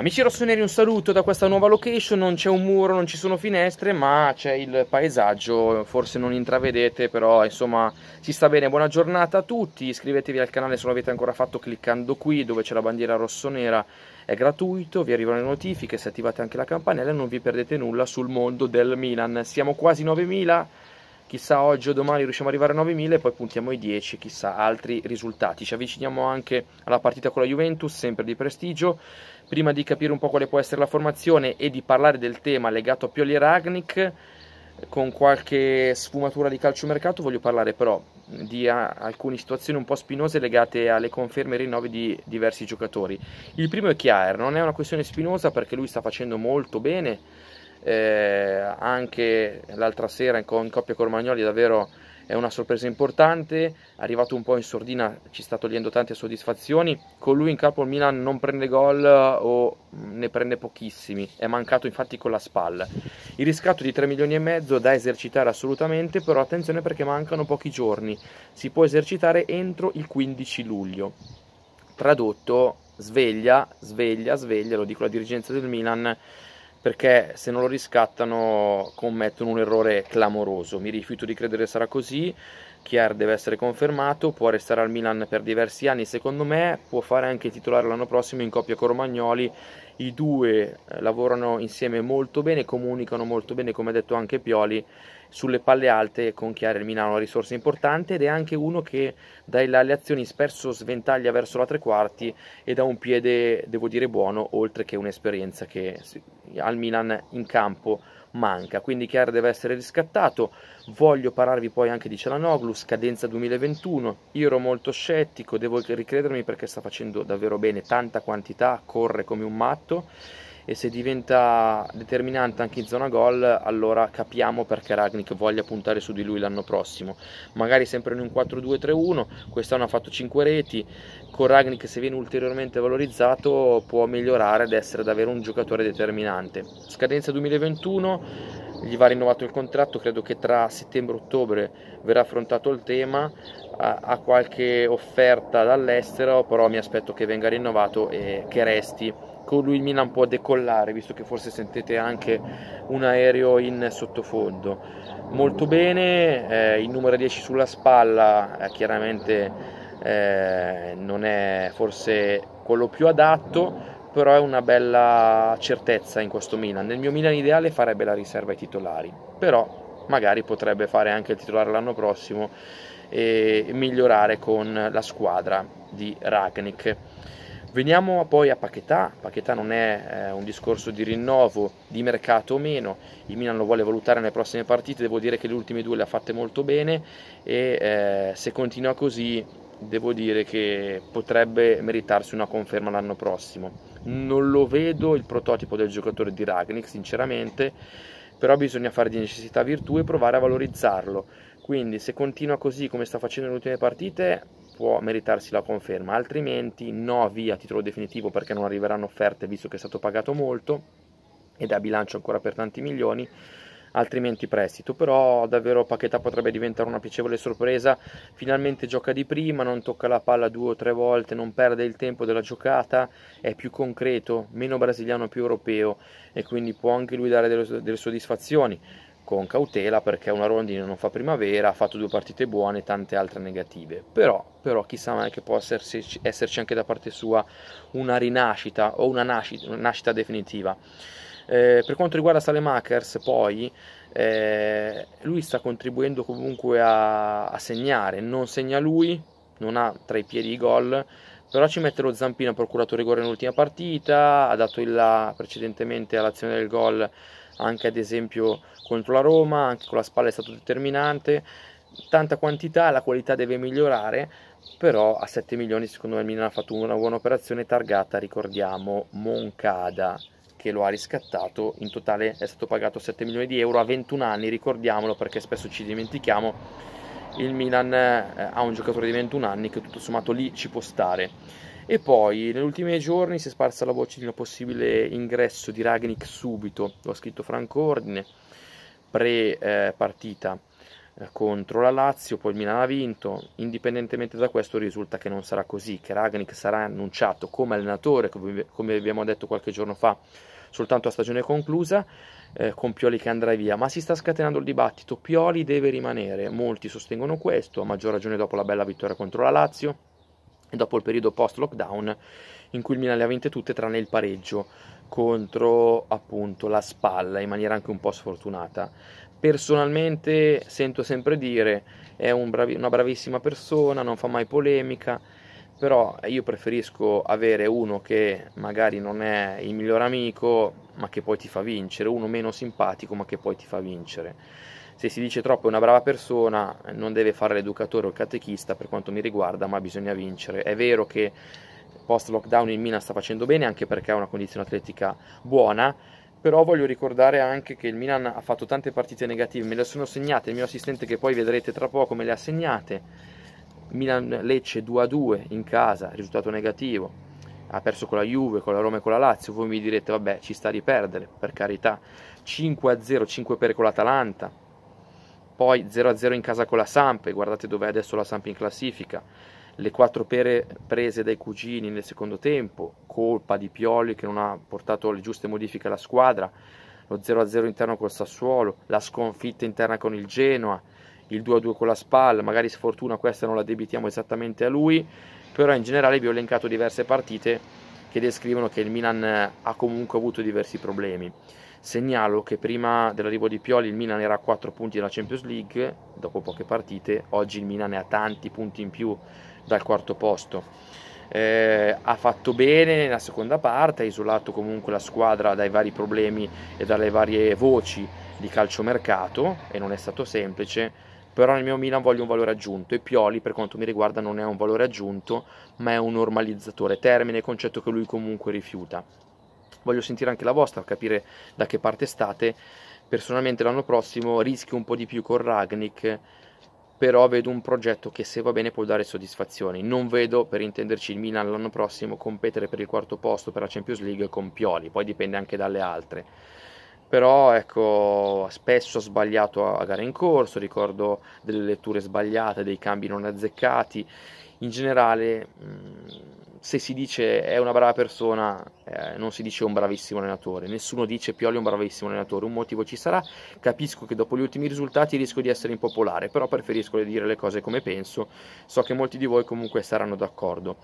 Amici rossoneri, un saluto da questa nuova location, non c'è un muro, non ci sono finestre, ma c'è il paesaggio, forse non intravedete, però insomma si sta bene. Buona giornata a tutti, iscrivetevi al canale se non l'avete ancora fatto cliccando qui dove c'è la bandiera rossonera, è gratuito, vi arrivano le notifiche, se attivate anche la campanella non vi perdete nulla sul mondo del Milan. Siamo quasi 9000 chissà oggi o domani riusciamo ad arrivare a 9.000 e poi puntiamo i 10, chissà altri risultati. Ci avviciniamo anche alla partita con la Juventus, sempre di prestigio. Prima di capire un po' quale può essere la formazione e di parlare del tema legato a Pioli e Ragnic, con qualche sfumatura di calciomercato, voglio parlare però di alcune situazioni un po' spinose legate alle conferme e rinnovi di diversi giocatori. Il primo è Chiaer, non è una questione spinosa perché lui sta facendo molto bene eh, anche l'altra sera in, in coppia con Magnoli davvero è una sorpresa importante, arrivato un po' in sordina ci sta togliendo tante soddisfazioni, con lui in campo il Milan non prende gol eh, o ne prende pochissimi, è mancato infatti con la spalla. Il riscatto di 3 milioni e mezzo da esercitare assolutamente, però attenzione perché mancano pochi giorni, si può esercitare entro il 15 luglio. Tradotto, sveglia, sveglia, sveglia, lo dico la dirigenza del Milan, perché se non lo riscattano commettono un errore clamoroso. Mi rifiuto di credere sarà così. Chiar deve essere confermato, può restare al Milan per diversi anni, secondo me può fare anche titolare l'anno prossimo in coppia con Romagnoli. I due eh, lavorano insieme molto bene, comunicano molto bene, come ha detto anche Pioli sulle palle alte con Chiara il Milano è una risorsa importante ed è anche uno che dalle azioni spesso sventaglia verso la tre quarti ed ha un piede, devo dire, buono, oltre che un'esperienza che al Milan in campo manca, quindi Chiara deve essere riscattato. Voglio parlarvi poi anche di Cialanoglu, scadenza 2021. Io ero molto scettico, devo ricredermi perché sta facendo davvero bene, tanta quantità, corre come un matto e se diventa determinante anche in zona gol allora capiamo perché Ragnik voglia puntare su di lui l'anno prossimo magari sempre in un 4-2-3-1 quest'anno ha fatto 5 reti con Ragnik se viene ulteriormente valorizzato può migliorare ed essere davvero un giocatore determinante scadenza 2021 gli va rinnovato il contratto, credo che tra settembre e ottobre verrà affrontato il tema, ha qualche offerta dall'estero, però mi aspetto che venga rinnovato e che resti con ecco, lui il Milan può decollare, visto che forse sentite anche un aereo in sottofondo. Molto bene, eh, il numero 10 sulla spalla eh, chiaramente eh, non è forse quello più adatto, però è una bella certezza in questo Milan. Nel mio Milan ideale farebbe la riserva ai titolari, però magari potrebbe fare anche il titolare l'anno prossimo e migliorare con la squadra di Ragnik. Veniamo poi a Paquetà, Paquetà non è eh, un discorso di rinnovo di mercato o meno, il Milan lo vuole valutare nelle prossime partite, devo dire che le ultime due le ha fatte molto bene e eh, se continua così devo dire che potrebbe meritarsi una conferma l'anno prossimo. Non lo vedo il prototipo del giocatore di Ragnick sinceramente, però bisogna fare di necessità virtù e provare a valorizzarlo. Quindi se continua così come sta facendo nelle ultime partite può meritarsi la conferma, altrimenti no via titolo definitivo perché non arriveranno offerte visto che è stato pagato molto ed ha bilancio ancora per tanti milioni altrimenti prestito però davvero Paquetà potrebbe diventare una piacevole sorpresa finalmente gioca di prima non tocca la palla due o tre volte non perde il tempo della giocata è più concreto meno brasiliano più europeo e quindi può anche lui dare delle, delle soddisfazioni con cautela perché una rondine non fa primavera, ha fatto due partite buone e tante altre negative, però, però chissà mai che può esserci, esserci, anche da parte sua una rinascita o una nascita, una nascita definitiva. Eh, per quanto riguarda Salemakers, poi eh, lui sta contribuendo comunque a, a segnare, non segna lui, non ha tra i piedi i gol, però ci mette lo zampino, ha procurato rigore nell'ultima partita, ha dato il là precedentemente all'azione del gol anche ad esempio contro la Roma, anche con la spalla è stato determinante, tanta quantità, la qualità deve migliorare, però a 7 milioni secondo me il Milan ha fatto una buona operazione targata, ricordiamo, Moncada che lo ha riscattato, in totale è stato pagato 7 milioni di euro a 21 anni, ricordiamolo perché spesso ci dimentichiamo, il Milan eh, ha un giocatore di 21 anni che tutto sommato lì ci può stare. E poi, negli ultimi giorni, si è sparsa la voce di un possibile ingresso di Ragnik subito, lo ha scritto Franco Ordine, pre-partita eh, eh, contro la Lazio, poi il Milan ha vinto. Indipendentemente da questo risulta che non sarà così, che Ragnik sarà annunciato come allenatore, come, come abbiamo detto qualche giorno fa, soltanto a stagione conclusa, eh, con Pioli che andrà via. Ma si sta scatenando il dibattito, Pioli deve rimanere, molti sostengono questo, a maggior ragione dopo la bella vittoria contro la Lazio dopo il periodo post-lockdown in cui il Milan le ha vinte tutte tranne il pareggio contro appunto la spalla in maniera anche un po' sfortunata. Personalmente sento sempre dire è un bravi- una bravissima persona, non fa mai polemica, però io preferisco avere uno che magari non è il miglior amico ma che poi ti fa vincere, uno meno simpatico ma che poi ti fa vincere se si dice troppo è una brava persona, eh, non deve fare l'educatore o il catechista per quanto mi riguarda, ma bisogna vincere. È vero che post lockdown il Milan sta facendo bene anche perché ha una condizione atletica buona, però voglio ricordare anche che il Milan ha fatto tante partite negative, me le sono segnate, il mio assistente che poi vedrete tra poco me le ha segnate. Milan-Lecce 2-2 in casa, risultato negativo, ha perso con la Juve, con la Roma e con la Lazio, voi mi direte vabbè ci sta a riperdere, per carità, 5-0, 5 per con l'Atalanta, poi 0-0 in casa con la Samp, e guardate è adesso la Samp in classifica, le quattro pere prese dai cugini nel secondo tempo, colpa di Pioli che non ha portato le giuste modifiche alla squadra, lo 0-0 interno col Sassuolo, la sconfitta interna con il Genoa, il 2-2 con la Spal, magari sfortuna questa non la debitiamo esattamente a lui, però in generale vi ho elencato diverse partite che descrivono che il Milan ha comunque avuto diversi problemi. Segnalo che prima dell'arrivo di Pioli il Milan era a 4 punti dalla Champions League, dopo poche partite, oggi il Milan è a tanti punti in più dal quarto posto. Eh, ha fatto bene nella seconda parte, ha isolato comunque la squadra dai vari problemi e dalle varie voci di calciomercato e non è stato semplice, però nel mio Milan voglio un valore aggiunto e Pioli per quanto mi riguarda non è un valore aggiunto ma è un normalizzatore, termine concetto che lui comunque rifiuta voglio sentire anche la vostra, capire da che parte state. Personalmente l'anno prossimo rischio un po' di più con Ragnik, però vedo un progetto che se va bene può dare soddisfazioni. Non vedo, per intenderci, il Milan l'anno prossimo competere per il quarto posto per la Champions League con Pioli, poi dipende anche dalle altre però ecco, spesso ho sbagliato a gare in corso, ricordo delle letture sbagliate, dei cambi non azzeccati, in generale mm, se si dice è una brava persona, eh, non si dice un bravissimo allenatore, nessuno dice Pioli è un bravissimo allenatore, un motivo ci sarà, capisco che dopo gli ultimi risultati rischio di essere impopolare, però preferisco dire le cose come penso, so che molti di voi comunque saranno d'accordo.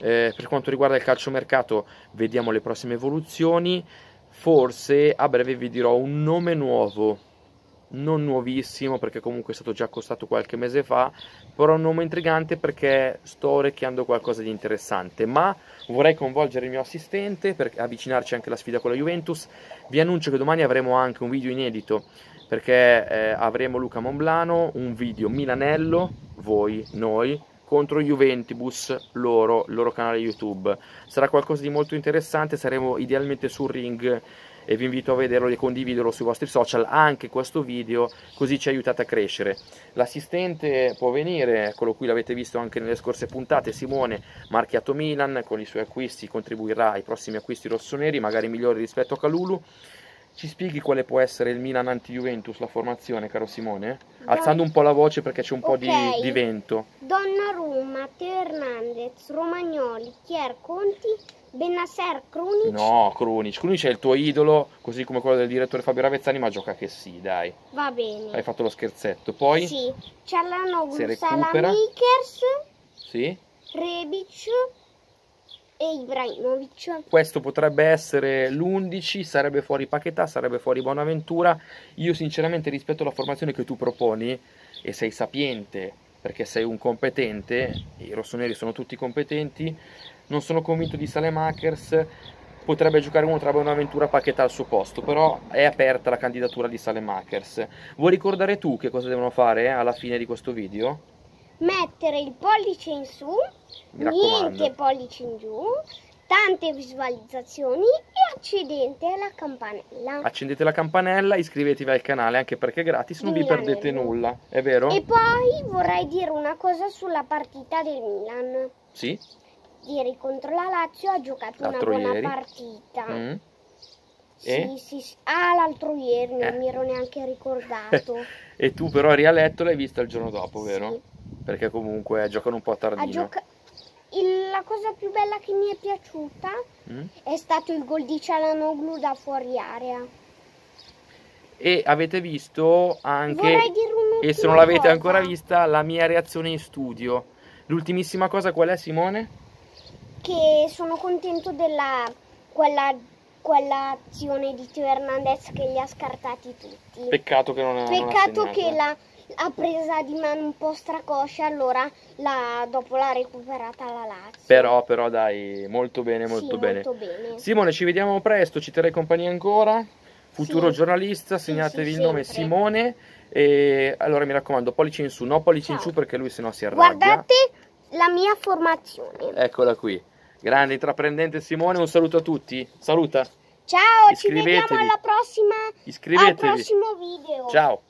Eh, per quanto riguarda il calciomercato, vediamo le prossime evoluzioni, forse a breve vi dirò un nome nuovo non nuovissimo perché comunque è stato già accostato qualche mese fa, però un nome intrigante perché sto orecchiando qualcosa di interessante, ma vorrei coinvolgere il mio assistente per avvicinarci anche alla sfida con la Juventus, vi annuncio che domani avremo anche un video inedito perché eh, avremo Luca Monblano, un video Milanello, voi, noi, contro Juventus, loro, il loro canale YouTube. Sarà qualcosa di molto interessante, saremo idealmente sul ring e vi invito a vederlo e condividerlo sui vostri social anche questo video così ci aiutate a crescere l'assistente può venire quello qui l'avete visto anche nelle scorse puntate Simone marchiato Milan con i suoi acquisti contribuirà ai prossimi acquisti rossoneri magari migliori rispetto a Calulu ci spieghi quale può essere il Milan anti-Juventus, la formazione, caro Simone? Alzando un po' la voce perché c'è un po' okay. di, di, vento. Don Donnarumma, Teo Hernandez, Romagnoli, Chier, Conti, Benasser, Krunic. No, Krunic. Krunic è il tuo idolo, così come quello del direttore Fabio Ravezzani, ma gioca che sì, dai. Va bene. Hai fatto lo scherzetto. Poi? Sì. Cialanoglu, Salamakers. Sì. Rebic e Ibrahimovic. Questo potrebbe essere l'11, sarebbe fuori Paquetà, sarebbe fuori Bonaventura. Io sinceramente rispetto alla formazione che tu proponi, e sei sapiente perché sei un competente, i rossoneri sono tutti competenti, non sono convinto di Salemakers, potrebbe giocare uno tra Bonaventura e Paquetà al suo posto, però è aperta la candidatura di Salemakers. Vuoi ricordare tu che cosa devono fare eh, alla fine di questo video? Mettere il pollice in su, niente pollice in giù, tante visualizzazioni e accedete alla campanella. Accendete la campanella, iscrivetevi al canale anche perché è gratis, non Milan vi perdete nulla, è vero? E poi vorrei dire una cosa sulla partita del Milan. Sì? Ieri contro la Lazio ha giocato L'altro una buona ieri. partita. Mm. E? Sì, sì, sì. Ah, l'altro ieri, non eh. mi ero neanche ricordato. e tu però eri a l'hai vista il giorno dopo, vero? Sì. Perché comunque giocano un po' tardino. Ha gioca- il, la cosa più bella che mi è piaciuta mm? è stato il gol di Cialanoglu da fuori area. E avete visto anche, e se non l'avete ancora vista, la mia reazione in studio. L'ultimissima cosa qual è Simone? Che sono contento della quella quella azione di Tio Hernandez che li ha scartati tutti. Peccato che non è Peccato che eh. la ha presa di mano un po' stracoscia, allora la, dopo l'ha recuperata la Lazio. Però, però dai, molto bene, molto, sì, bene. molto bene. Simone, ci vediamo presto, ci terrei compagnia ancora. Futuro sì. giornalista, segnatevi sì, il nome Simone. E allora mi raccomando, pollice in su, no pollice Ciao. in su perché lui se no si arrabbia. Guardate la mia formazione. Eccola qui. Grande intraprendente Simone, un saluto a tutti. Saluta. Ciao, ci vediamo alla prossima, al prossimo video. Ciao.